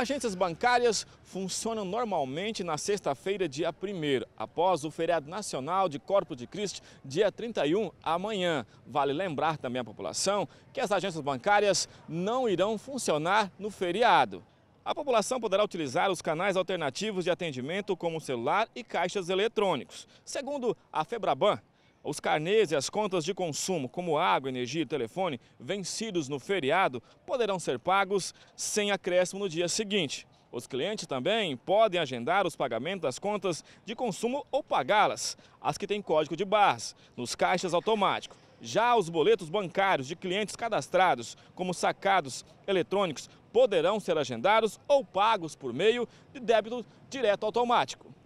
Agências bancárias funcionam normalmente na sexta-feira, dia 1 após o feriado nacional de Corpo de Cristo, dia 31, amanhã. Vale lembrar também à população que as agências bancárias não irão funcionar no feriado. A população poderá utilizar os canais alternativos de atendimento como celular e caixas eletrônicos. Segundo a Febraban, os carnês e as contas de consumo, como água, energia e telefone, vencidos no feriado, poderão ser pagos sem acréscimo no dia seguinte. Os clientes também podem agendar os pagamentos das contas de consumo ou pagá-las, as que têm código de barras, nos caixas automáticos. Já os boletos bancários de clientes cadastrados, como sacados eletrônicos, poderão ser agendados ou pagos por meio de débito direto automático.